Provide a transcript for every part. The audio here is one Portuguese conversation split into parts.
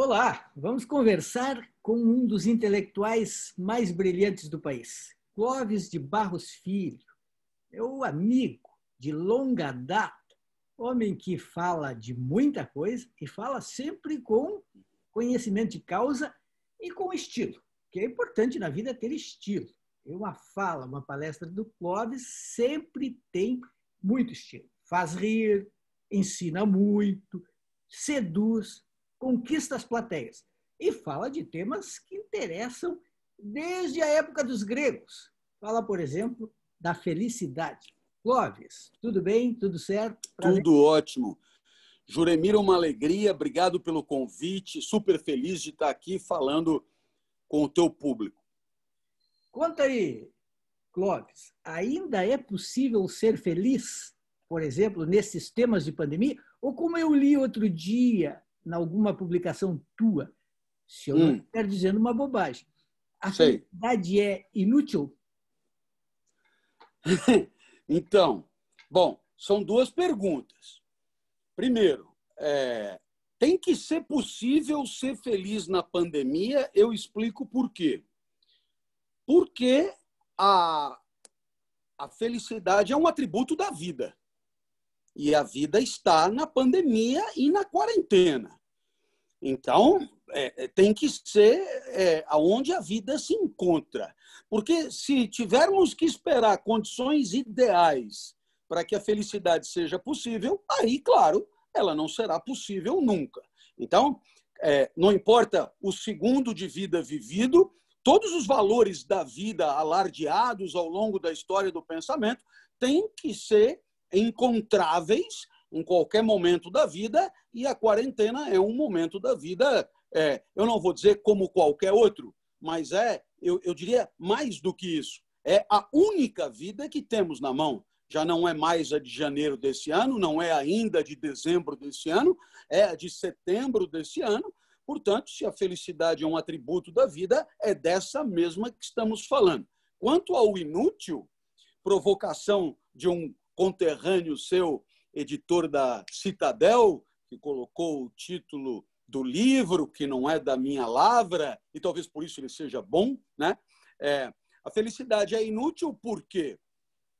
Olá, vamos conversar com um dos intelectuais mais brilhantes do país, Clóvis de Barros Filho, É o amigo de longa data, homem que fala de muita coisa e fala sempre com conhecimento de causa e com estilo, que é importante na vida ter estilo. É uma fala, uma palestra do Clóvis sempre tem muito estilo. Faz rir, ensina muito, seduz, conquista as plateias. E fala de temas que interessam desde a época dos gregos. Fala, por exemplo, da felicidade. Clóvis, tudo bem? Tudo certo? Prazer. Tudo ótimo. Juremir, uma alegria, obrigado pelo convite, super feliz de estar aqui falando com o teu público. Conta aí, Clóvis, ainda é possível ser feliz, por exemplo, nesses temas de pandemia? Ou como eu li outro dia, em alguma publicação tua, se eu hum. não estiver dizendo uma bobagem. A Sei. felicidade é inútil? então, bom, são duas perguntas. Primeiro, é, tem que ser possível ser feliz na pandemia? Eu explico por quê. Porque a, a felicidade é um atributo da vida. E a vida está na pandemia e na quarentena. Então, é, é, tem que ser é, aonde a vida se encontra. Porque se tivermos que esperar condições ideais para que a felicidade seja possível, aí, claro, ela não será possível nunca. Então, é, não importa o segundo de vida vivido, todos os valores da vida alardeados ao longo da história do pensamento têm que ser encontráveis em qualquer momento da vida, e a quarentena é um momento da vida, é, eu não vou dizer como qualquer outro, mas é, eu, eu diria mais do que isso. É a única vida que temos na mão. Já não é mais a de janeiro desse ano, não é ainda a de dezembro desse ano, é a de setembro desse ano. Portanto, se a felicidade é um atributo da vida, é dessa mesma que estamos falando. Quanto ao inútil, provocação de um conterrâneo seu editor da Citadel, que colocou o título do livro, que não é da minha lavra, e talvez por isso ele seja bom, né? É, a felicidade é inútil por quê?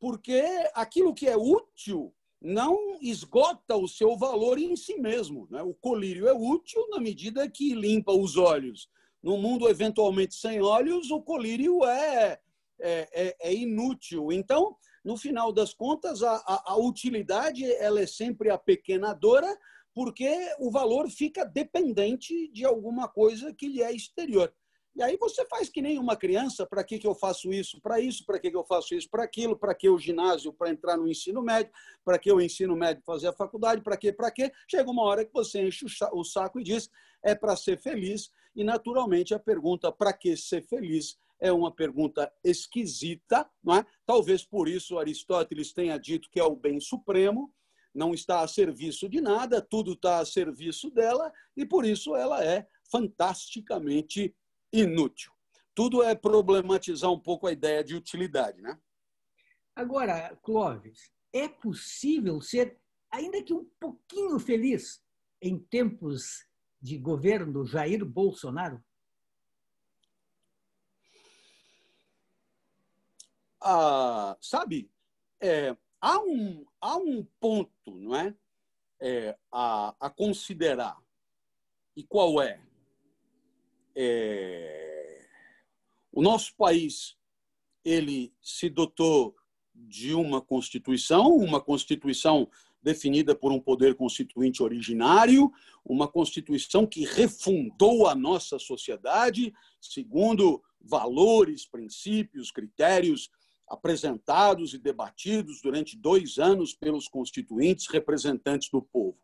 Porque aquilo que é útil não esgota o seu valor em si mesmo. Né? O colírio é útil na medida que limpa os olhos. No mundo eventualmente sem olhos, o colírio é, é, é, é inútil. Então, no final das contas, a, a, a utilidade ela é sempre a pequenadora, porque o valor fica dependente de alguma coisa que lhe é exterior. E aí você faz que nem uma criança, para que, que eu faço isso, para isso, para que, que eu faço isso, para aquilo, para que o ginásio, para entrar no ensino médio, para que o ensino médio fazer a faculdade, para que, para que. Chega uma hora que você enche o saco e diz, é para ser feliz. E, naturalmente, a pergunta, para que ser feliz, é uma pergunta esquisita, não é? Talvez por isso Aristóteles tenha dito que é o bem supremo, não está a serviço de nada, tudo está a serviço dela e por isso ela é fantasticamente inútil. Tudo é problematizar um pouco a ideia de utilidade, né? Agora, Clóvis, é possível ser, ainda que um pouquinho feliz, em tempos de governo Jair Bolsonaro? ah, sabe, é, há, um, há um ponto não é, é a, a, considerar. E qual é? é? O nosso país ele se dotou de uma Constituição, uma Constituição definida por um poder constituinte originário, uma Constituição que refundou a nossa sociedade segundo valores, princípios, critérios apresentados e debatidos durante dois anos pelos constituintes representantes do povo.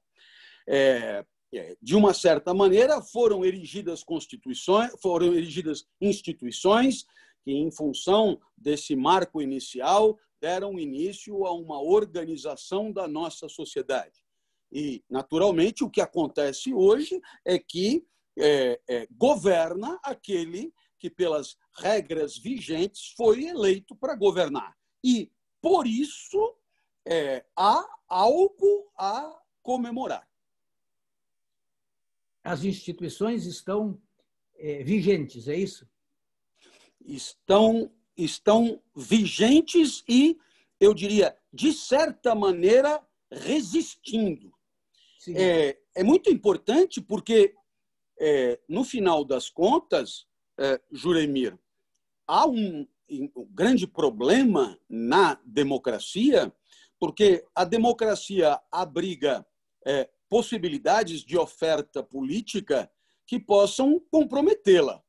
É, é, de uma certa maneira, foram erigidas constituições, foram erigidas instituições que, em função desse marco inicial, deram início a uma organização da nossa sociedade. E, naturalmente, o que acontece hoje é que é, é, governa aquele que, pelas regras vigentes, foi eleito para governar. E, por isso, é, há algo a comemorar. As instituições estão é, vigentes, é isso? Estão, estão vigentes e, eu diria, de certa maneira, resistindo. É, é, muito importante porque, é, no final das contas, é, Juremir, há um, um grande problema na democracia, porque a democracia abriga é, possibilidades de oferta política que possam comprometê-la.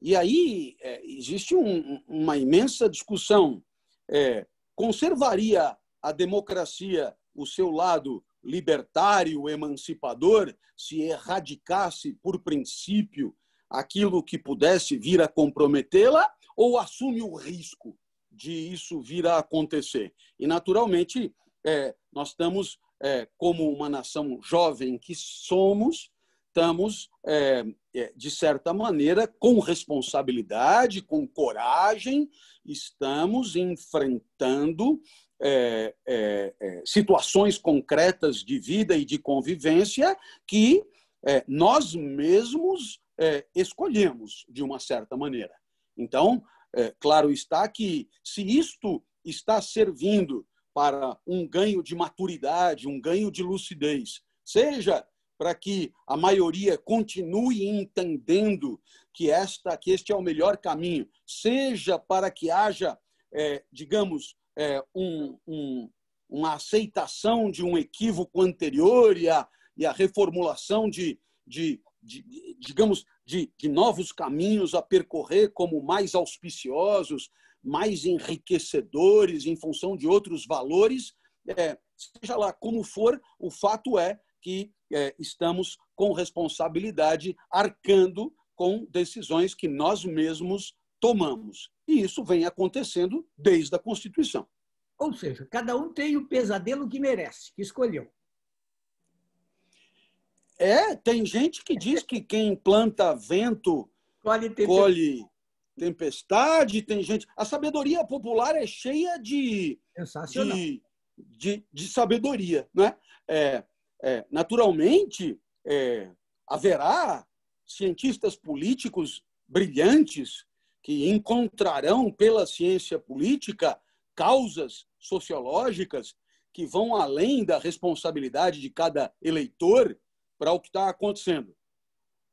E aí é, existe um, uma imensa discussão. É, conservaria a democracia o seu lado libertário, emancipador, se erradicasse por princípio aquilo que pudesse vir a comprometê-la ou assume o risco de isso vir a acontecer. E, naturalmente, é, nós estamos, é, como uma nação jovem que somos, estamos, é, é de certa maneira, com responsabilidade, com coragem, estamos enfrentando é, é, é, situações concretas de vida e de convivência que é, nós mesmos é, escolhemos, de uma certa maneira. Então, é, claro está que se isto está servindo para um ganho de maturidade, um ganho de lucidez, seja para que a maioria continue entendendo que esta que este é o melhor caminho, seja para que haja, é, digamos, é, um, um, uma aceitação de um equívoco anterior e a, e a reformulação de, de de, digamos, de, de novos caminhos a percorrer como mais auspiciosos, mais enriquecedores em função de outros valores, é, seja lá como for, o fato é que é, estamos com responsabilidade arcando com decisões que nós mesmos tomamos. E isso vem acontecendo desde a Constituição. Ou seja, cada um tem o pesadelo que merece, que escolheu. É, tem gente que diz que quem planta vento colhe tempestade. tempestade. tem gente. A sabedoria popular é cheia de, de, de, de, sabedoria. Né? É, é, naturalmente, é, haverá cientistas políticos brilhantes que encontrarão pela ciência política causas sociológicas que vão além da responsabilidade de cada eleitor para o que está acontecendo.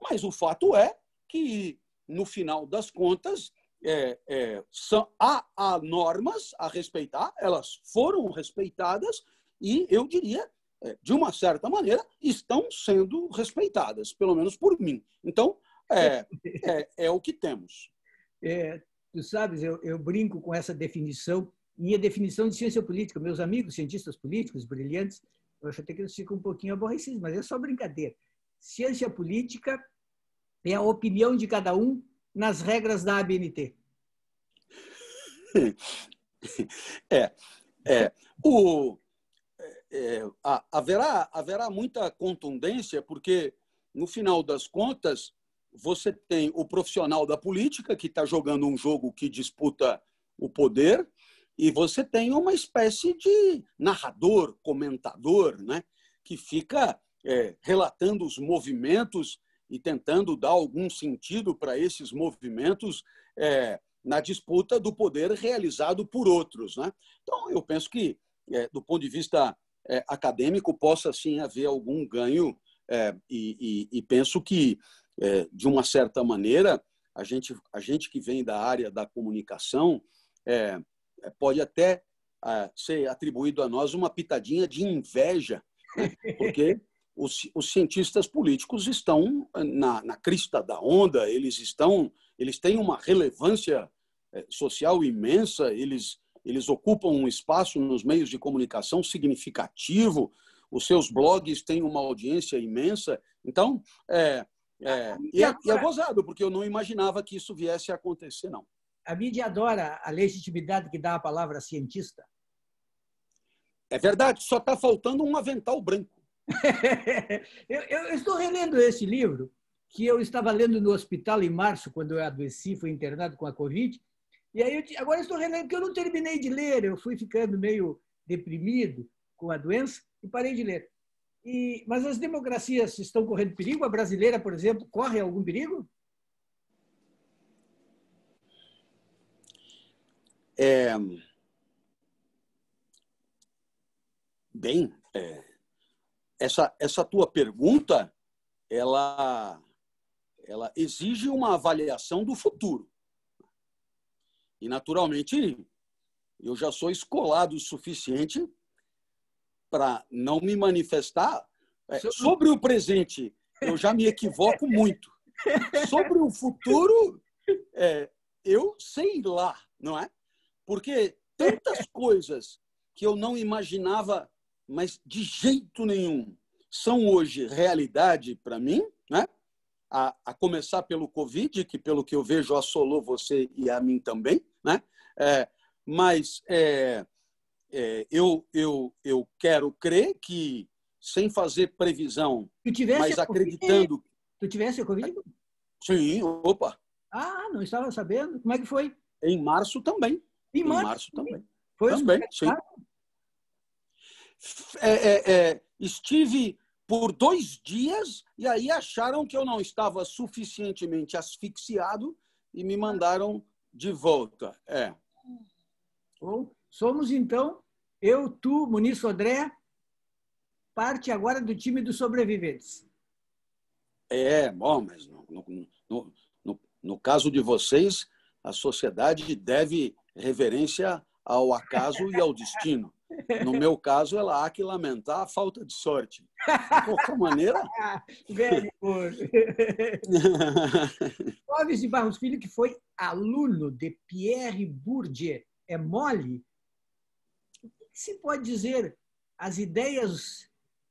Mas o fato é que, no final das contas, é, é, são, há, há normas a respeitar, elas foram respeitadas e, eu diria, é, de uma certa maneira, estão sendo respeitadas, pelo menos por mim. Então, é, é, é o que temos. É, tu sabes, eu, eu, brinco com essa definição, minha definição de ciência política. Meus amigos cientistas políticos brilhantes eu acho até que eles ficam um pouquinho aborrecidos, mas é só brincadeira. Ciência política é a opinião de cada um nas regras da ABNT. É, é. O, é, é haverá, haverá muita contundência, porque, no final das contas, você tem o profissional da política que está jogando um jogo que disputa o poder, e você tem uma espécie de narrador, comentador, né? que fica é, relatando os movimentos e tentando dar algum sentido para esses movimentos é, na disputa do poder realizado por outros. Né? Então, eu penso que, é, do ponto de vista é, acadêmico, possa sim haver algum ganho, é, e, e, e, penso que, é, de uma certa maneira, a gente, a gente que vem da área da comunicação, é, é, pode até ah, ser atribuído a nós uma pitadinha de inveja, né? porque os, os, cientistas políticos estão eh, na, na, crista da onda, eles estão, eles têm uma relevância eh, social imensa, eles eles ocupam um espaço nos meios de comunicação significativo, os seus blogs têm uma audiência imensa. Então, é, é, e, e é gozado, porque eu não imaginava que isso viesse a acontecer, não a mídia adora a legitimidade que dá a palavra cientista. É verdade, só está faltando um avental branco. eu, eu, estou relendo esse livro, que eu estava lendo no hospital em março, quando eu adoeci, fui internado com a Covid. E aí, agora estou relendo, porque eu não terminei de ler, eu fui ficando meio deprimido com a doença e parei de ler. E, mas as democracias estão correndo perigo? A brasileira, por exemplo, corre algum perigo? É... Bem, é... Essa, essa tua pergunta, ela, ela exige uma avaliação do futuro. E, naturalmente, eu já sou escolado o suficiente para não me manifestar é, sobre o presente. Eu já me equivoco muito. Sobre o futuro, é, eu sei lá, não é? Porque tantas coisas que eu não imaginava, mas de jeito nenhum, são hoje realidade para mim, né? A, a, começar pelo Covid, que pelo que eu vejo assolou você e a mim também, né? É, mas é, é, eu, eu, eu quero crer que, sem fazer previsão, mas acreditando... COVID? Tu tivesse o Covid? Sim, opa. Ah, não estava sabendo. Como é que foi? Em março também. Em março, março também. Foi também, sim. É, é, é, estive por dois dias e aí acharam que eu não estava suficientemente asfixiado e me mandaram de volta. É. Bom, somos então eu, tu, Muniz Sodré, parte agora do time dos sobreviventes. É, bom, mas no, no, no, no caso de vocês, a sociedade deve reverência ao acaso e ao destino. No meu caso, ela há que lamentar a falta de sorte. De qualquer maneira. Velho Clóvis de Barros Filho, que foi aluno de Pierre Bourdieu, é mole? O que se pode dizer? As ideias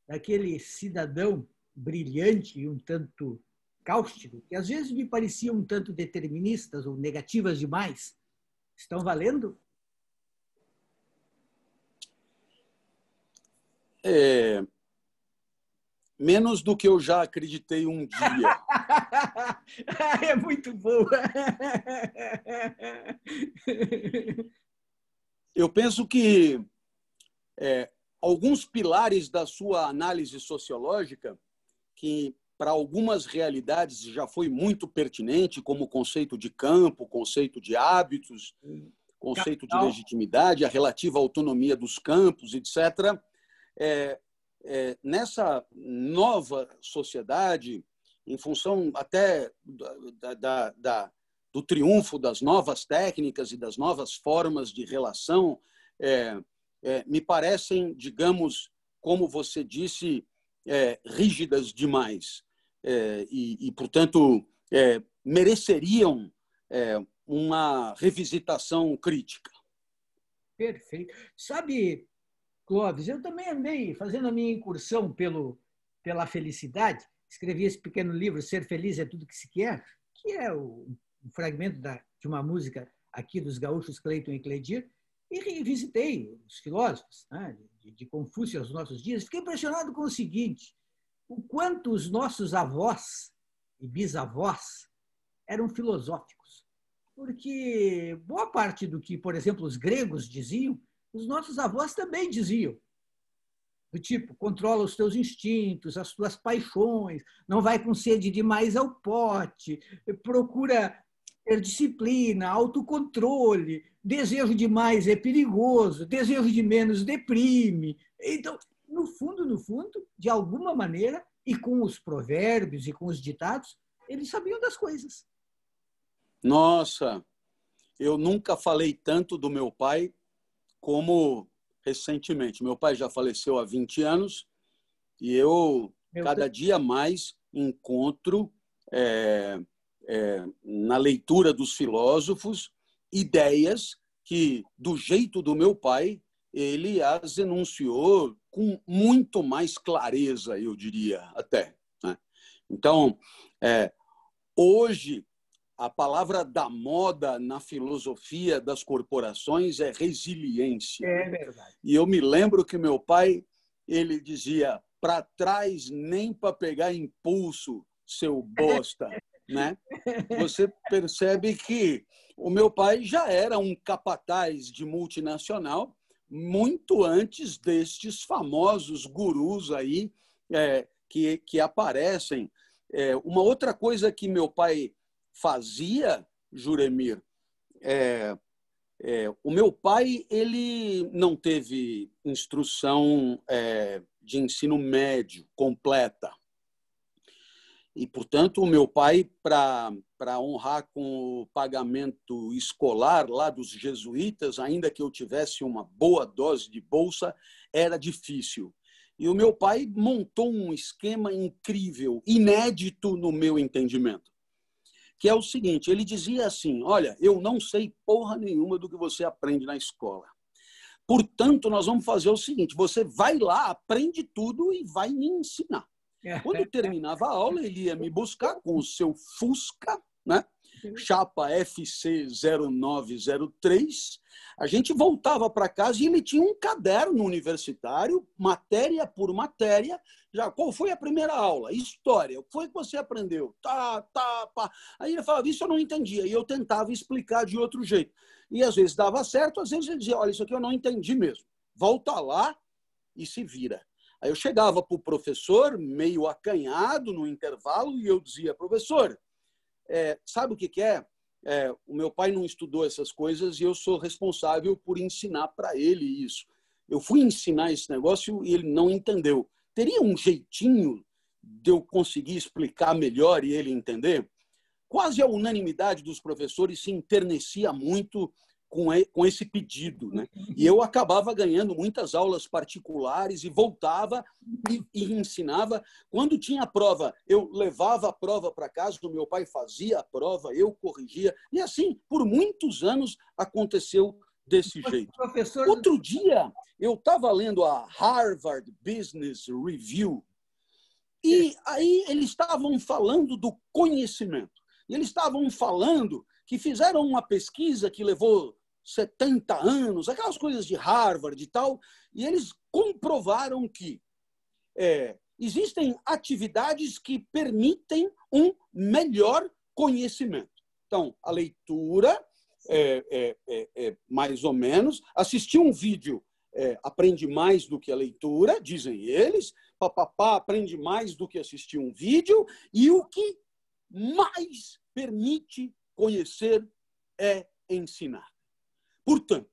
daquele cidadão brilhante e um tanto cáustico, que às vezes me pareciam um tanto deterministas ou negativas demais, estão valendo? É, menos do que eu já acreditei um dia. é muito boa. eu penso que é, alguns pilares da sua análise sociológica que para algumas realidades já foi muito pertinente, como o conceito de campo, conceito de hábitos, conceito de legitimidade, a relativa autonomia dos campos, etc. É, é, nessa nova sociedade, em função até da, da, da, do triunfo das novas técnicas e das novas formas de relação, é, é me parecem, digamos, como você disse, é, rígidas demais é, e, e, portanto, é, mereceriam é, uma revisitação crítica. Perfeito. Sabe, Clóvis, eu também andei fazendo a minha incursão pelo, pela felicidade, escrevi esse pequeno livro, Ser Feliz é Tudo que Se Quer, que é o, um fragmento da, de uma música aqui dos gaúchos Cleiton e Cledir, e revisitei os filósofos né, de, de Confúcio aos nossos dias, fiquei impressionado com o seguinte: o quanto os nossos avós e bisavós eram filosóficos. Porque boa parte do que, por exemplo, os gregos diziam, os nossos avós também diziam. Do tipo, controla os teus instintos, as tuas paixões, não vai com sede demais ao pote, procura ter disciplina, autocontrole, desejo de mais é perigoso, desejo de menos deprime. Então, no fundo, no fundo, de alguma maneira, e com os provérbios e com os ditados, eles sabiam das coisas. Nossa, eu nunca falei tanto do meu pai como recentemente. Meu pai já faleceu há 20 anos e eu, meu cada Deus. dia mais, encontro é, é, na leitura dos filósofos ideias que, do jeito do meu pai, ele as enunciou com muito mais clareza, eu diria até. Né? Então, é, hoje, a palavra da moda na filosofia das corporações é resiliência. É verdade. E eu me lembro que meu pai ele dizia: para trás nem para pegar impulso, seu bosta. né? Você percebe que o meu pai já era um capataz de multinacional muito antes destes famosos gurus aí é, que, que aparecem. É, uma outra coisa que meu pai fazia, Juremir, é, é, o meu pai ele não teve instrução é, de ensino médio completa. E, portanto, o meu pai, para honrar com o pagamento escolar lá dos jesuítas, ainda que eu tivesse uma boa dose de bolsa, era difícil. E o meu pai montou um esquema incrível, inédito no meu entendimento, que é o seguinte: ele dizia assim, olha, eu não sei porra nenhuma do que você aprende na escola. Portanto, nós vamos fazer o seguinte: você vai lá, aprende tudo e vai me ensinar. Quando terminava a aula, ele ia me buscar com o seu Fusca, né? chapa FC0903. A gente voltava para casa e ele tinha um caderno universitário, matéria por matéria. Já, qual foi a primeira aula? História. O que foi que você aprendeu? Tá, tá, pá. Aí ele falava, isso eu não entendia. E eu tentava explicar de outro jeito. E às vezes dava certo, às vezes ele dizia, olha, isso aqui eu não entendi mesmo. Volta lá e se vira. Aí eu chegava para o professor, meio acanhado no intervalo, e eu dizia, professor, é, sabe o que, que é? é? O meu pai não estudou essas coisas e eu sou responsável por ensinar para ele isso. Eu fui ensinar esse negócio e ele não entendeu. Teria um jeitinho de eu conseguir explicar melhor e ele entender? Quase a unanimidade dos professores se internecia muito com, com esse pedido. Né? Uhum. E eu acabava ganhando muitas aulas particulares e voltava e, e ensinava. Quando tinha prova, eu levava a prova para casa, o meu pai fazia a prova, eu corrigia. E assim, por muitos anos aconteceu desse jeito. Professor... Outro dia, eu estava lendo a Harvard Business Review e aí eles estavam falando do conhecimento. E eles estavam falando que fizeram uma pesquisa que levou 70 anos, aquelas coisas de Harvard e tal, e eles comprovaram que é, existem atividades que permitem um melhor conhecimento. Então, a leitura, é, é, é, é mais ou menos, assistir um vídeo é, aprende mais do que a leitura, dizem eles, papapá aprende mais do que assistir um vídeo, e o que mais permite conhecer é ensinar. Portanto,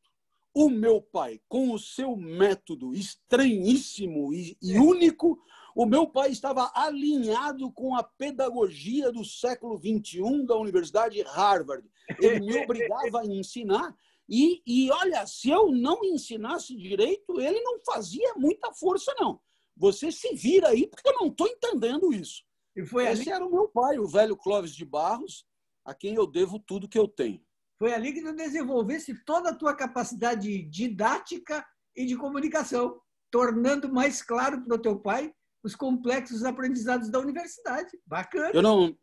o meu pai, com o seu método estranhíssimo e, e único, o meu pai estava alinhado com a pedagogia do século XXI da Universidade Harvard. Ele me obrigava a ensinar. E, e olha, se eu não ensinasse direito, ele não fazia muita força, não. Você se vira aí, porque eu não estou entendendo isso. E foi Esse ali... era o meu pai, o velho Clóvis de Barros, a quem eu devo tudo que eu tenho. Foi ali que tu desenvolvesse toda a tua capacidade didática e de comunicação, tornando mais claro para o teu pai os complexos aprendizados da universidade. Bacana. Eu não,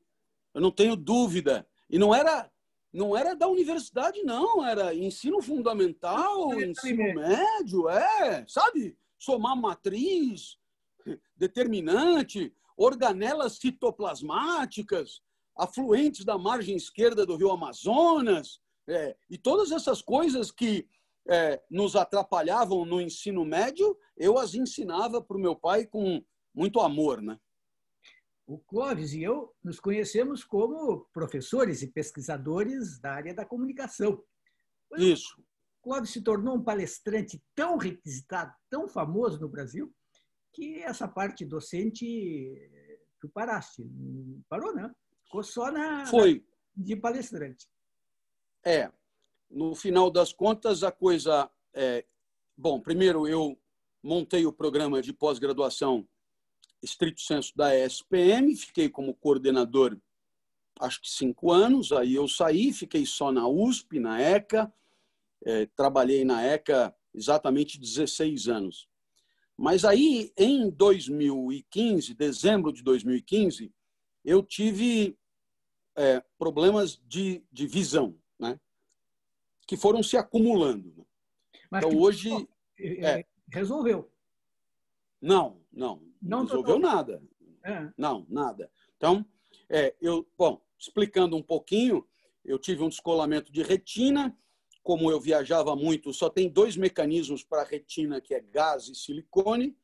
eu não tenho dúvida. E não era, não era da universidade, não. Era ensino fundamental, é, ensino médio, é. Sabe? Somar matriz, determinante, organelas citoplasmáticas, afluentes da margem esquerda do rio Amazonas, é, e todas essas coisas que é, nos atrapalhavam no ensino médio, eu as ensinava para o meu pai com muito amor, né? O Clóvis e eu nos conhecemos como professores e pesquisadores da área da comunicação. Mas Isso. Clóvis se tornou um palestrante tão requisitado, tão famoso no Brasil, que essa parte docente eh, tu paraste. Hum, parou, não? Né? Ficou só na. Foi. de palestrante é, no final das contas, a coisa é, bom, primeiro eu montei o programa de pós-graduação estrito senso da ESPM, fiquei como coordenador acho que cinco anos, aí eu saí, fiquei só na USP, na ECA, é, trabalhei na ECA exatamente 16 anos. Mas aí, em 2015, dezembro de 2015, eu tive é, problemas de, de visão que foram se acumulando. Né? Mas então, hoje. É, é. é, resolveu. Não, não. Não resolveu nada. É. Não, nada. Então, é, eu, bom, explicando um pouquinho, eu tive um descolamento de retina. Como eu viajava muito, só tem dois mecanismos para retina, que é gás e silicone.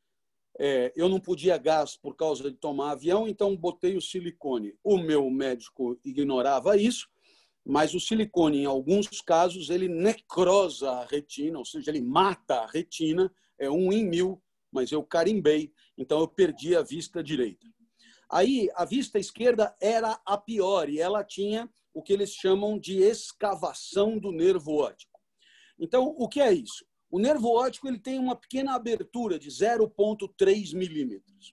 É, eu não podia gás por causa de tomar avião, então botei o silicone. O meu médico ignorava isso mas o silicone, em alguns casos, ele necrosa a retina, ou seja, ele mata a retina, é um em mil, mas eu carimbei, então eu perdi a vista direita. Aí, a vista esquerda era a pior e ela tinha o que eles chamam de escavação do nervo óptico. Então, o que é isso? O nervo óptico ele tem uma pequena abertura de 0,3 milímetros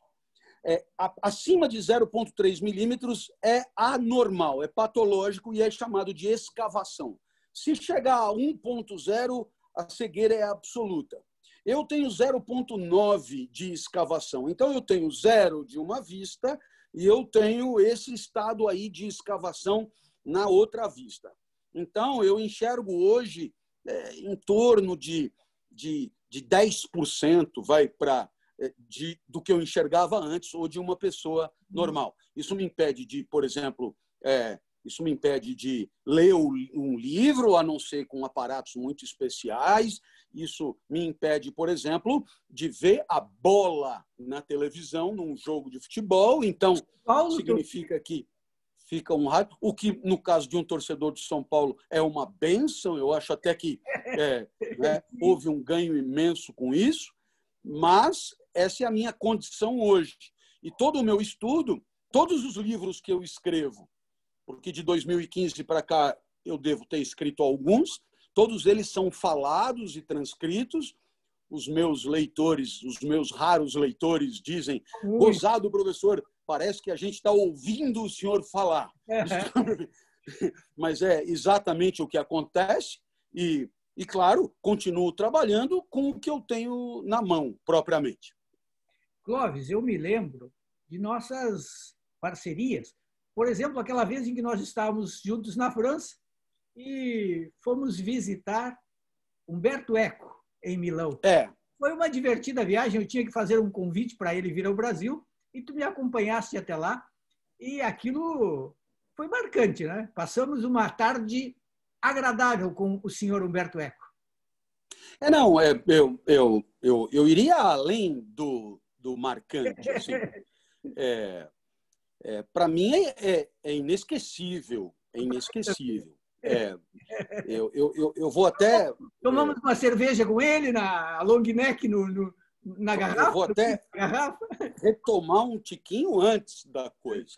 é, acima de 0,3 milímetros é anormal, é patológico e é chamado de escavação. Se chegar a 1,0, a cegueira é absoluta. Eu tenho 0,9 de escavação, então eu tenho zero de uma vista e eu tenho esse estado aí de escavação na outra vista. Então, eu enxergo hoje é, em torno de, de, de 10%, vai para é, de, do que eu enxergava antes ou de uma pessoa uhum. normal. Isso me impede de, por exemplo, é, isso me impede de ler um livro, a não ser com aparatos muito especiais. Isso me impede, por exemplo, de ver a bola na televisão num jogo de futebol. Então, significa que fica um raio. O que, no caso de um torcedor de São Paulo, é uma benção. Eu acho até que é, né, houve um ganho imenso com isso. Mas essa é a minha condição hoje. E todo o meu estudo, todos os livros que eu escrevo, porque de 2015 para cá eu devo ter escrito alguns, todos eles são falados e transcritos. Os meus leitores, os meus raros leitores, dizem: gozado, professor, parece que a gente está ouvindo o senhor falar. Mas é exatamente o que acontece, e, e claro, continuo trabalhando com o que eu tenho na mão, propriamente. Clóvis, eu me lembro de nossas parcerias. Por exemplo, aquela vez em que nós estávamos juntos na França e fomos visitar Humberto Eco em Milão. É. Foi uma divertida viagem, eu tinha que fazer um convite para ele vir ao Brasil e tu me acompanhaste até lá e aquilo foi marcante, né? Passamos uma tarde agradável com o senhor Humberto Eco. É, não, é, eu, eu, eu, eu iria além do, do marcante. Assim. É, é, Para mim é, é, é, inesquecível, é inesquecível. É, eu, eu, eu, vou até. Tomamos uma cerveja com ele na long neck no, no na garrafa. Eu vou até retomar um tiquinho antes da coisa.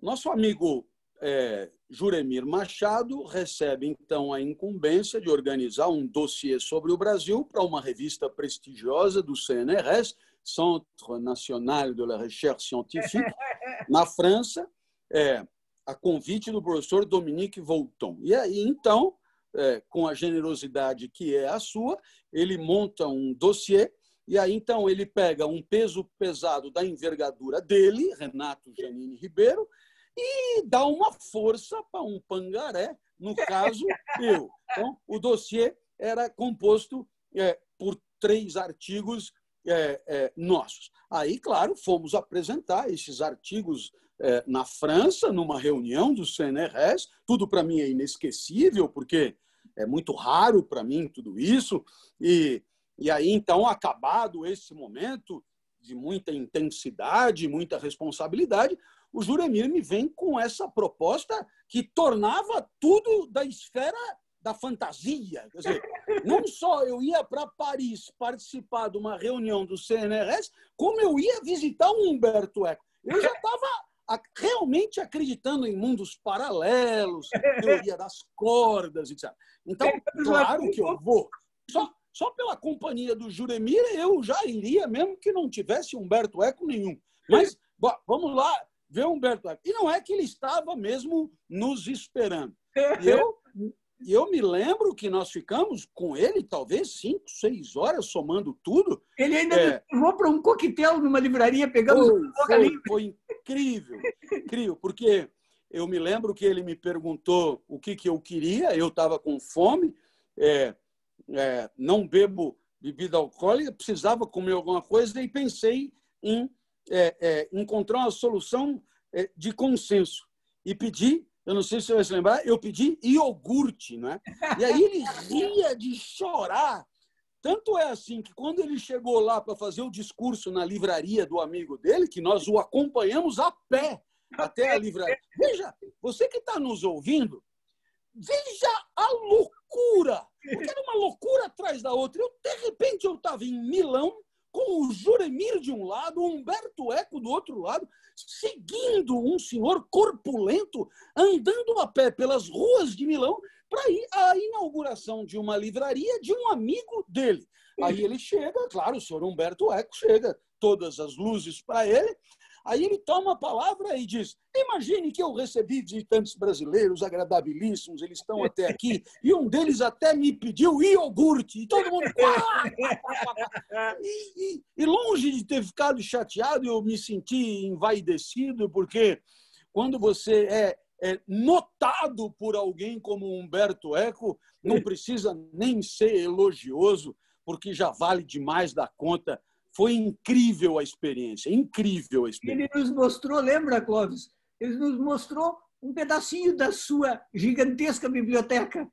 Nosso amigo é, Juremir Machado recebe então a incumbência de organizar um dossiê sobre o Brasil para uma revista prestigiosa do CNRS, Centre National de la Recherche Scientifique, na França, é, a convite do professor Dominique Volton. E aí, então, é, com a generosidade que é a sua, ele monta um dossiê e aí então ele pega um peso pesado da envergadura dele, Renato Janine Ribeiro, e dá uma força para um pangaré, no caso eu. Então, o dossiê era composto é, por três artigos é, é, nossos. Aí, claro, fomos apresentar esses artigos é, na França, numa reunião do CNRS. Tudo para mim é inesquecível, porque é muito raro para mim tudo isso. E, e aí, então, acabado esse momento de muita intensidade, muita responsabilidade, o Juremir me vem com essa proposta que tornava tudo da esfera da fantasia. Quer dizer, não só eu ia para Paris participar de uma reunião do CNRS, como eu ia visitar o Humberto Eco. Eu já estava realmente acreditando em mundos paralelos, teoria das cordas, etc. Então, é, claro que eu vou. Só, só pela companhia do Juremir eu já iria, mesmo que não tivesse Humberto Eco nenhum. Mas, bom, vamos lá, vê Humberto Eco. E não é que ele estava mesmo nos esperando. E eu, eu me lembro que nós ficamos com ele, talvez, cinco, seis horas, somando tudo. Ele ainda é... levou para um coquetel numa livraria, pegamos foi, um foi, foi incrível, incrível, porque eu me lembro que ele me perguntou o que, que eu queria, eu estava com fome, é, é, não bebo bebida alcoólica, precisava comer alguma coisa, e pensei em é, é, encontrar uma solução é, de consenso. E pedi, eu não sei se você vai se lembrar, eu pedi iogurte, né? E aí ele ria de chorar. Tanto é assim que quando ele chegou lá para fazer o discurso na livraria do amigo dele, que nós o acompanhamos a pé até a livraria. Veja, você que está nos ouvindo, veja a loucura! Porque era uma loucura atrás da outra. Eu, de repente, eu estava em Milão, com o Juremir de um lado, o Humberto Eco do outro lado, seguindo um senhor corpulento andando a pé pelas ruas de Milão para ir à inauguração de uma livraria de um amigo dele. Aí ele chega, claro, o senhor Humberto Eco chega, todas as luzes para ele, Aí ele toma a palavra e diz: Imagine que eu recebi visitantes brasileiros agradabilíssimos, eles estão até aqui, e um deles até me pediu iogurte, e todo mundo. Ah! e, e, e longe de ter ficado chateado, eu me senti envaidecido, porque quando você é é, notado por alguém como Humberto Eco, não precisa nem ser elogioso, porque já vale demais da conta foi incrível a experiência, incrível a experiência. Ele nos mostrou, lembra, Clóvis? Ele nos mostrou um pedacinho da sua gigantesca biblioteca.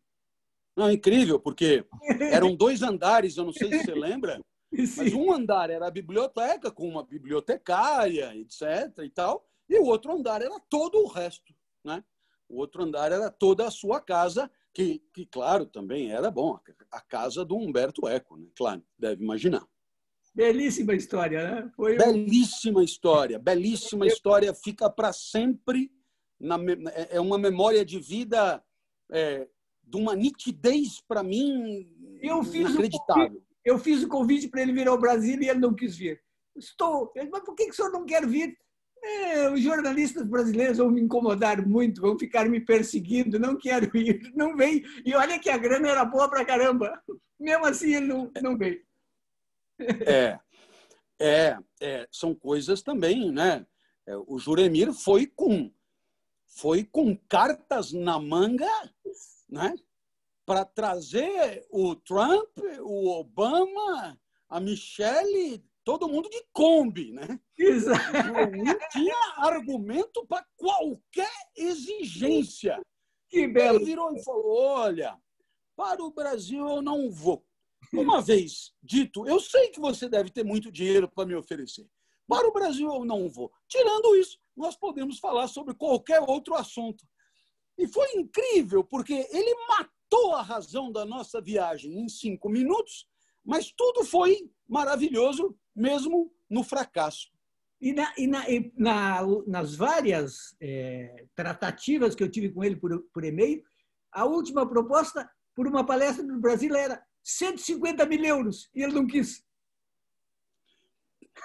Não, incrível, porque eram dois andares, eu não sei se você lembra, mas um andar era a biblioteca, com uma bibliotecária, etc. e tal, e o outro andar era todo o resto. Né? O outro andar era toda a sua casa, que, que claro, também era bom, a casa do Humberto Eco, né? claro, deve imaginar. Belíssima história, né? Foi... Belíssima história, belíssima história. Fica para sempre. Na, é, é uma memória de vida é, de uma nitidez para mim eu fiz inacreditável. eu fiz o convite para ele vir ao Brasil e ele não quis vir. Estou. Ele, mas por que, que o senhor não quer vir? É, os jornalistas brasileiros vão me incomodar muito, vão ficar me perseguindo, não quero ir, não vem. E olha que a grana era boa para caramba. Mesmo assim, ele não, não veio. É, é, é, são coisas também, né? É, o Juremir foi com, foi com cartas na manga, né? Para trazer o Trump, o Obama, a Michelle, todo mundo de Kombi, né? Exato. Não tinha argumento para qualquer exigência. Que belo. Ele virou e falou: olha, para o Brasil eu não vou. Uma vez dito, eu sei que você deve ter muito dinheiro para me oferecer. Para o Brasil eu não vou. Tirando isso, nós podemos falar sobre qualquer outro assunto. E foi incrível, porque ele matou a razão da nossa viagem em cinco minutos, mas tudo foi maravilhoso, mesmo no fracasso. E, na, e, na, e na, nas várias é, tratativas que eu tive com ele por, por e-mail, a última proposta por uma palestra no Brasil era 150 mil euros e ele não quis.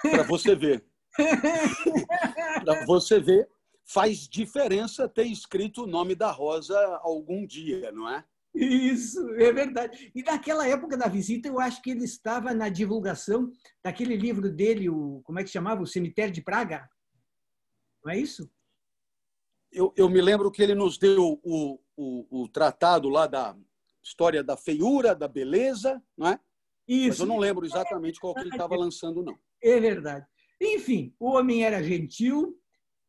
Para você ver. Para você ver, faz diferença ter escrito o nome da Rosa algum dia, não é? Isso, é verdade. E naquela época da visita, eu acho que ele estava na divulgação daquele livro dele, o, como é que chamava? O Cemitério de Praga. Não é isso? Eu, eu me lembro que ele nos deu o, o, o tratado lá da, história da feiura, da beleza, não é? Isso. Mas eu não lembro exatamente qual que ele estava lançando, não. É verdade. Enfim, o homem era gentil,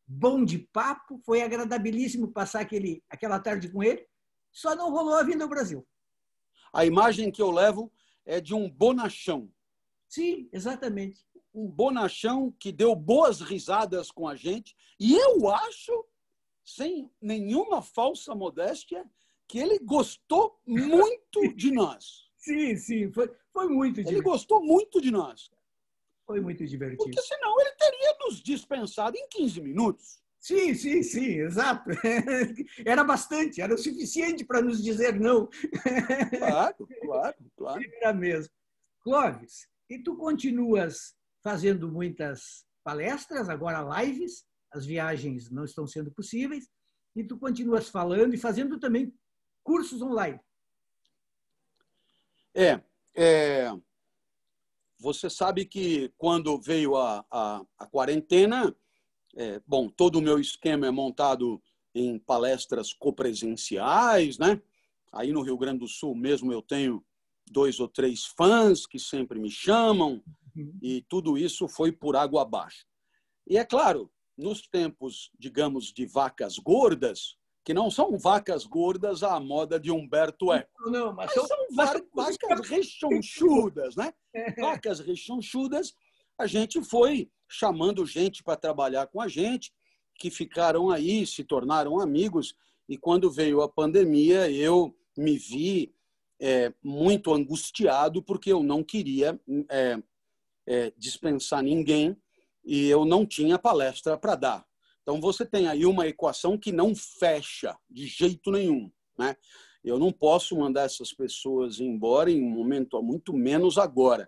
bom de papo, foi agradabilíssimo passar aquele, aquela tarde com ele, só não rolou a vinda ao Brasil. A imagem que eu levo é de um bonachão. Sim, exatamente. Um bonachão que deu boas risadas com a gente, e eu acho, sem nenhuma falsa modéstia, que ele gostou muito de nós. Sim, sim, foi, foi muito divertido. Ele gostou muito de nós. Foi muito divertido. Porque senão ele teria nos dispensado em 15 minutos. Sim, sim, sim, exato. Era bastante, era o suficiente para nos dizer não. Claro, claro, claro. Era mesmo. Clóvis, e tu continuas fazendo muitas palestras, agora lives, as viagens não estão sendo possíveis, e tu continuas falando e fazendo também cursos online. É, é você sabe que quando veio a, a, a quarentena, é, bom, todo o meu esquema é montado em palestras copresenciais, né? Aí no Rio Grande do Sul mesmo eu tenho dois ou três fãs que sempre me chamam uhum. e tudo isso foi por água abaixo. E é claro, nos tempos, digamos, de vacas gordas, que não são vacas gordas à moda de Humberto Eco. Não, não mas, mas, são, são vacas, mas... vacas rechonchudas, né? É. Vacas rechonchudas. A gente foi chamando gente para trabalhar com a gente, que ficaram aí, se tornaram amigos. E quando veio a pandemia, eu me vi é, muito angustiado, porque eu não queria é, é, dispensar ninguém e eu não tinha palestra para dar. Então você tem aí uma equação que não fecha de jeito nenhum, né? Eu não posso mandar essas pessoas embora em um momento, muito menos agora.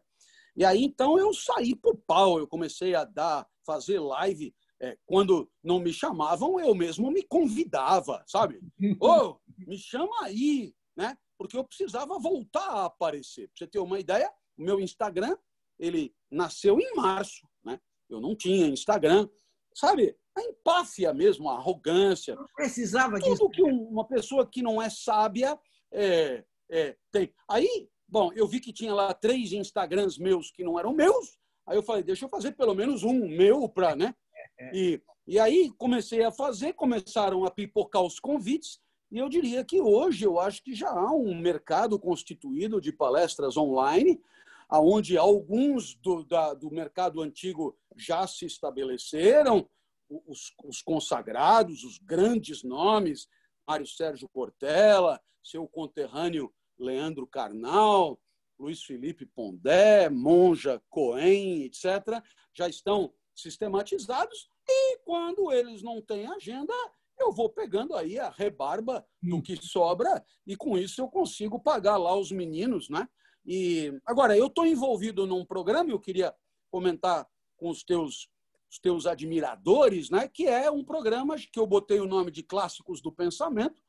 E aí então eu saí por pau, eu comecei a dar, fazer live. É, quando não me chamavam, eu mesmo me convidava, sabe? Ô, oh, me chama aí, né? Porque eu precisava voltar a aparecer. Pra você ter uma ideia, o meu Instagram, ele nasceu em março, né? Eu não tinha Instagram, sabe? a empáfia mesmo, a arrogância. Não precisava tudo disso. Tudo que uma pessoa que não é sábia é, é, tem. Aí, bom, eu vi que tinha lá três Instagrams meus que não eram meus. Aí eu falei, deixa eu fazer pelo menos um meu para, né? É, é. E, e aí comecei a fazer, começaram a pipocar os convites. E eu diria que hoje eu acho que já há um mercado constituído de palestras online, aonde alguns do, da, do mercado antigo já se estabeleceram, os, os consagrados, os grandes nomes, Mário Sérgio Cortella, seu conterrâneo Leandro Carnal, Luiz Felipe Pondé, Monja Cohen, etc., já estão sistematizados. E quando eles não têm agenda, eu vou pegando aí a rebarba do hum. que sobra e com isso eu consigo pagar lá os meninos, né? E agora eu estou envolvido num programa, eu queria comentar com os teus os teus admiradores, né? que é um programa que eu botei o nome de Clássicos do Pensamento,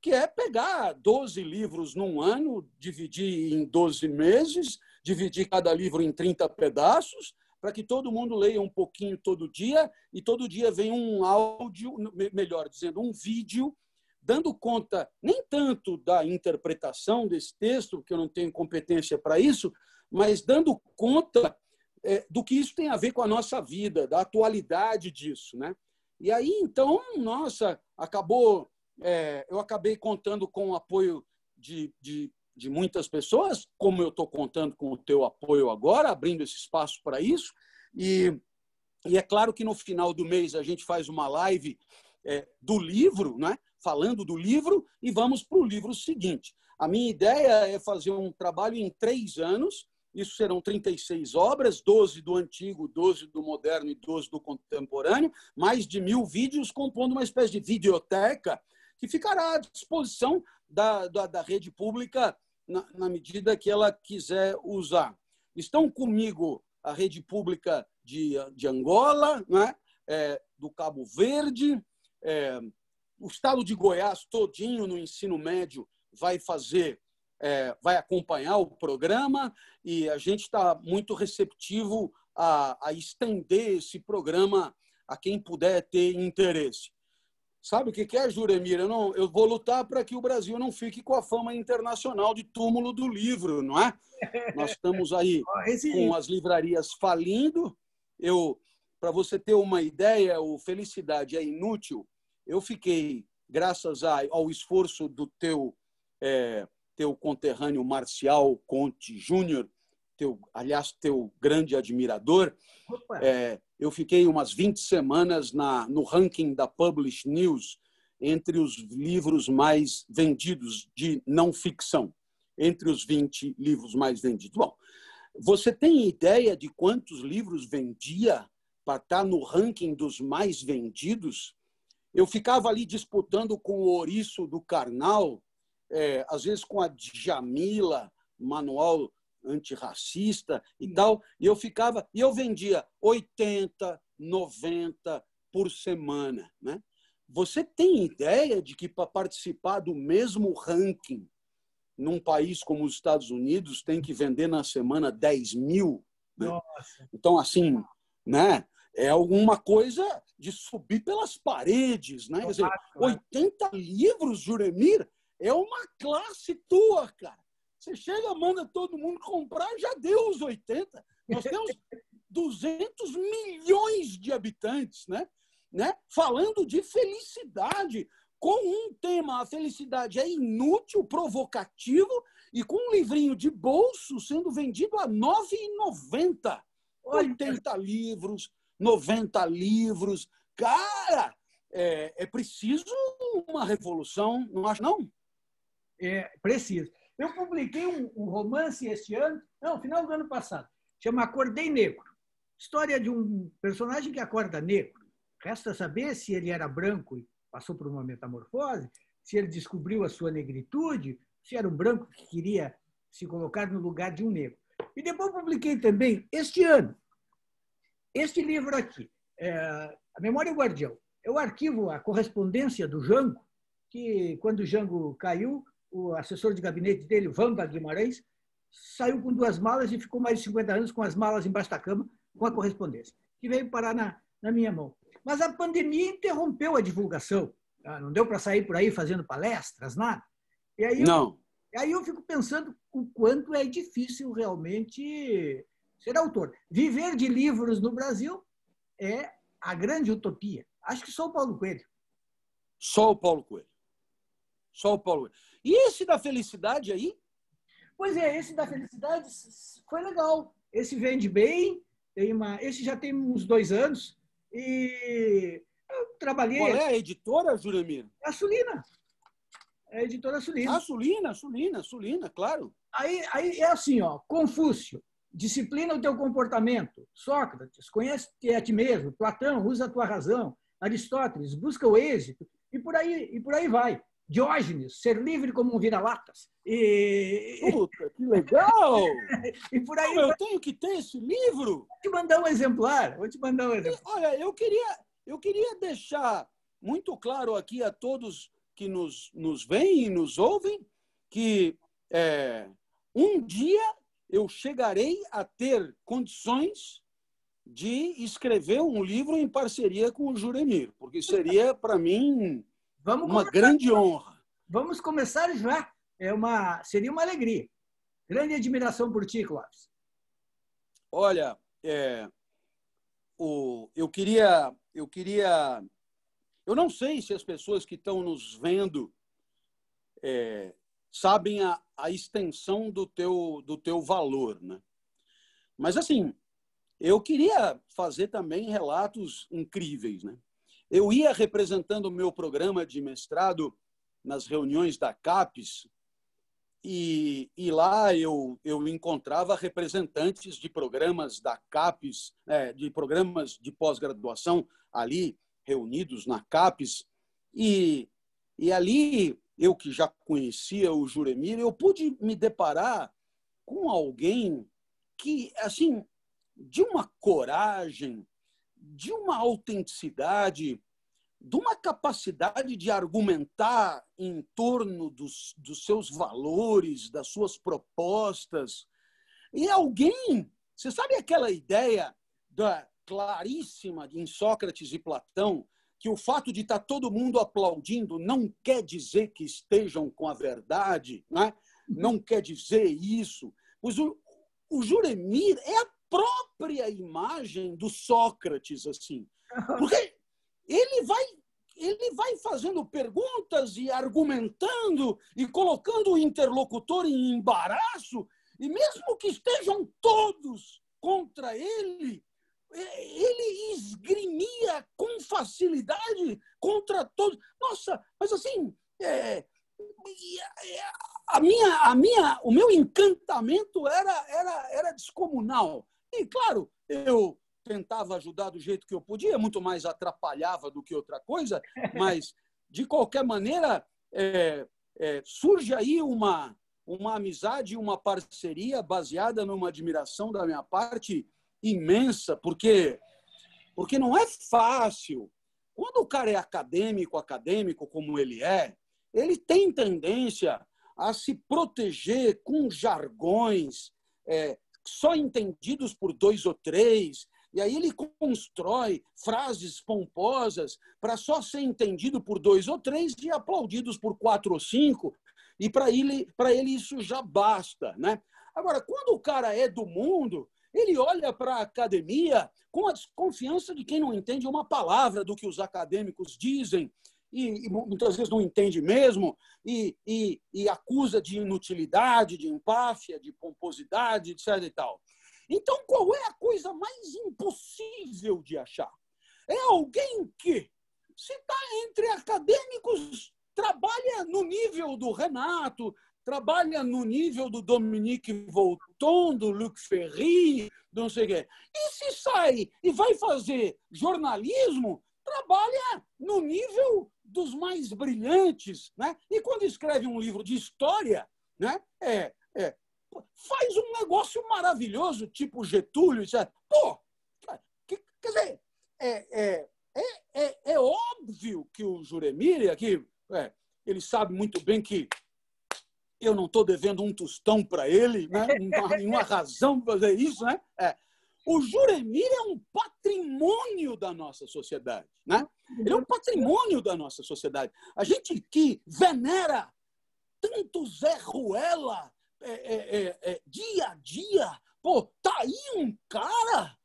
que é pegar 12 livros num ano, dividir em 12 meses, dividir cada livro em 30 pedaços, para que todo mundo leia um pouquinho todo dia, e todo dia vem um áudio, melhor dizendo, um vídeo, dando conta nem tanto da interpretação desse texto, porque eu não tenho competência para isso, mas dando conta é, do que isso tem a ver com a nossa vida, da atualidade disso, né? E aí, então, nossa, acabou. É, eu acabei contando com o apoio de, de, de muitas pessoas, como eu estou contando com o teu apoio agora, abrindo esse espaço para isso. E, e é claro que no final do mês a gente faz uma live é, do livro, né? falando do livro, e vamos para o livro seguinte. A minha ideia é fazer um trabalho em três anos isso serão 36 obras, 12 do antigo, 12 do moderno e 12 do contemporâneo, mais de mil vídeos compondo uma espécie de videoteca que ficará à disposição da, da, da rede pública na, na medida que ela quiser usar. Estão comigo a rede pública de, de Angola, né? É, do Cabo Verde, é, o estado de Goiás todinho no ensino médio vai fazer é, vai acompanhar o programa e a gente está muito receptivo a, a, estender esse programa a quem puder ter interesse. Sabe o que, é, Juremir? Eu, não, eu vou lutar para que o Brasil não fique com a fama internacional de túmulo do livro, não é? Nós estamos aí com as livrarias falindo. Eu, para você ter uma ideia, o Felicidade é Inútil, eu fiquei, graças ao esforço do teu é, teu conterrâneo Marcial Conte Júnior, teu, aliás, teu grande admirador. É, eu fiquei umas 20 semanas na, no ranking da Publish News entre os livros mais vendidos de não ficção, entre os 20 livros mais vendidos. Bom, você tem ideia de quantos livros vendia para estar tá no ranking dos mais vendidos? Eu ficava ali disputando com o Ouriço do Carnal, é, às vezes com a Djamila, manual antirracista e hum. tal, e eu ficava, e eu vendia 80, 90 por semana. Né? Você tem ideia de que para participar do mesmo ranking num país como os Estados Unidos tem que vender na semana 10 mil? Né? Então, assim, né? é alguma coisa de subir pelas paredes, né? É Quer dizer, 80 né? livros, Juremir, é uma classe tua, cara. Você chega, manda todo mundo comprar, já deu os 80. Nós temos 200 milhões de habitantes, né? né? Falando de felicidade, com um tema, a felicidade é inútil, provocativo, e com um livrinho de bolso sendo vendido a R$ 9,90. 80 livros, 90 livros. Cara, é, é preciso uma revolução, não acho não? é, precisa. Eu publiquei um, um, romance este ano, não, final do ano passado, chama Acordei Negro. História de um personagem que acorda negro. Resta saber se ele era branco e passou por uma metamorfose, se ele descobriu a sua negritude, se era um branco que queria se colocar no lugar de um negro. E depois publiquei também, este ano, este livro aqui, é, A Memória Guardião. Eu arquivo a correspondência do Jango, que quando o Jango caiu, o assessor de gabinete dele, Vamba Guimarães, saiu com duas malas e ficou mais de 50 anos com as malas embaixo da cama, com a correspondência, que veio parar na, na minha mão. Mas a pandemia interrompeu a divulgação. Tá? Não deu para sair por aí fazendo palestras, nada. E aí Não. Eu, aí eu fico pensando o quanto é difícil realmente ser autor. Viver de livros no Brasil é a grande utopia. Acho que só o Paulo Coelho. Só o Paulo Coelho. Só o Paulo. E esse da felicidade aí? Pois é, esse da felicidade foi legal. Esse vende bem, tem uma, esse já tem uns dois anos. E eu trabalhei. Qual é a editora, Juramiro? É a Sulina. É a editora Sulina. Ah, Sulina, Sulina, Sulina, claro. Aí, aí é assim, ó, Confúcio, disciplina o teu comportamento. Sócrates, conhece-te a ti mesmo. Platão, usa a tua razão. Aristóteles, busca o êxito. E por aí, e por aí vai. Diógenes, ser livre como um vira-latas. E... Puta, que legal! e por aí. Não, eu tenho que ter esse livro! Vou te mandar um exemplar. Vou te mandar um exemplar. olha, eu queria, eu queria deixar muito claro aqui a todos que nos, nos veem e nos ouvem que é, um dia eu chegarei a ter condições de escrever um livro em parceria com o Juremir, porque seria, para mim, Vamos uma começar. grande honra. Vamos começar já. É uma, seria uma alegria. Grande admiração por ti, Clóvis. Olha, é, o, eu queria, eu queria, eu não sei se as pessoas que estão nos vendo é, sabem a, a, extensão do teu, do teu valor, né? Mas assim, eu queria fazer também relatos incríveis, né? Eu ia representando o meu programa de mestrado nas reuniões da CAPES, e, e, lá eu, eu encontrava representantes de programas da CAPES, é, de programas de pós-graduação ali reunidos na CAPES. E, e ali, eu que já conhecia o Juremir, eu pude me deparar com alguém que, assim, de uma coragem, de uma autenticidade, de uma capacidade de argumentar em torno dos, dos seus valores, das suas propostas. E alguém, você sabe aquela ideia da claríssima em Sócrates e Platão, que o fato de estar tá todo mundo aplaudindo não quer dizer que estejam com a verdade, né? não quer dizer isso. Pois o, o Juremir é a própria imagem do Sócrates, assim. Porque ele vai ele vai fazendo perguntas e argumentando e colocando o interlocutor em embaraço, e mesmo que estejam todos contra ele, é, ele esgrimia com facilidade contra todos. Nossa, mas assim, é, é, a minha, a minha, o meu encantamento era, era, era descomunal. E, claro, eu tentava ajudar do jeito que eu podia, muito mais atrapalhava do que outra coisa, mas, de qualquer maneira, é, é, surge aí uma, uma amizade, uma parceria baseada numa admiração da minha parte imensa, porque, porque não é fácil. Quando o cara é acadêmico, acadêmico como ele é, ele tem tendência a se proteger com jargões, é, só entendidos por dois ou três. E aí ele constrói frases pomposas para só ser entendido por dois ou três e aplaudidos por quatro ou cinco. E para ele, para ele isso já basta, né? Agora, quando o cara é do mundo, ele olha para a academia com a desconfiança de quem não entende uma palavra do que os acadêmicos dizem e, e muitas vezes não entende mesmo, e, e, e, acusa de inutilidade, de empáfia, de pomposidade, etc. E tal. Então, qual é a coisa mais impossível de achar? É alguém que, se está entre acadêmicos, trabalha no nível do Renato, trabalha no nível do Dominique Volton, do Luc Ferry, do não sei o quê. E se sai e vai fazer jornalismo, trabalha no nível dos mais brilhantes, né? E quando escreve um livro de história, né? É, é, faz um negócio maravilhoso, tipo Getúlio, etc. Pô, que, quer dizer, é, é, é, óbvio que o Juremir aqui, ele sabe muito bem que eu não estou devendo um tostão para ele, né? Não há nenhuma razão para fazer isso, né? É, o Juremir é um patrimônio da nossa sociedade, né? Ele é um patrimônio da nossa sociedade. A gente que venera tanto Zé Ruela é, é, é, é, dia a dia, pô, tá aí um cara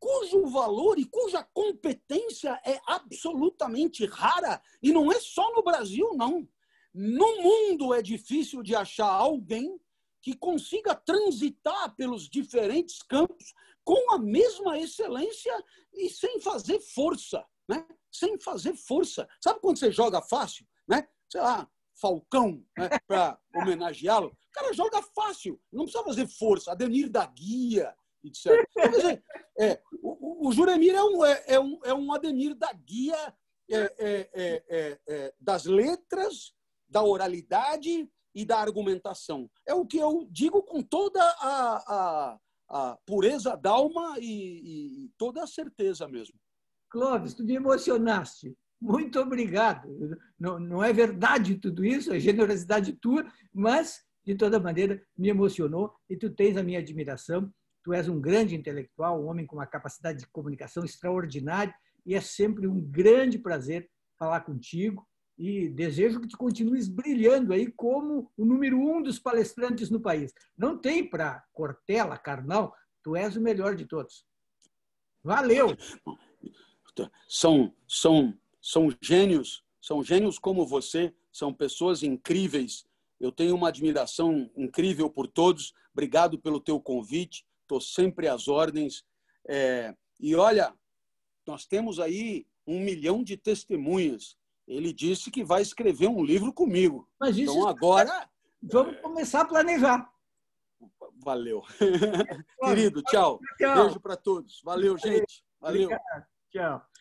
cujo valor e cuja competência é absolutamente rara e não é só no Brasil, não. No mundo é difícil de achar alguém que consiga transitar pelos diferentes campos com a mesma excelência e sem fazer força, né? Sem fazer força. Sabe quando você joga fácil, né? Sei lá, Falcão, né? Para homenageá-lo. O cara joga fácil, não precisa fazer força. Adenir da Guia, etc. Então, quer dizer, é, o, o, Juremir é um, é, é, um, é um Adenir da Guia é, é, é, é, das letras, da oralidade e da argumentação. É o que eu digo com toda a, a a pureza d'alma e, e toda a certeza mesmo. Clóvis, tu me emocionaste. Muito obrigado. Não, não é verdade tudo isso, é generosidade tua, mas, de toda maneira, me emocionou e tu tens a minha admiração. Tu és um grande intelectual, um homem com uma capacidade de comunicação extraordinária e é sempre um grande prazer falar contigo e desejo que tu continues brilhando aí como o número um dos palestrantes no país. Não tem para Cortella, Carnal, tu és o melhor de todos. Valeu! São, são, são gênios, são gênios como você, são pessoas incríveis. Eu tenho uma admiração incrível por todos. Obrigado pelo teu convite. Estou sempre às ordens. É, e olha, nós temos aí um milhão de testemunhas ele disse que vai escrever um livro comigo. Mas isso então é agora vamos começar a planejar. Valeu. Querido, tchau. tchau. Beijo para todos. Valeu, gente. Valeu. Obrigado. Tchau.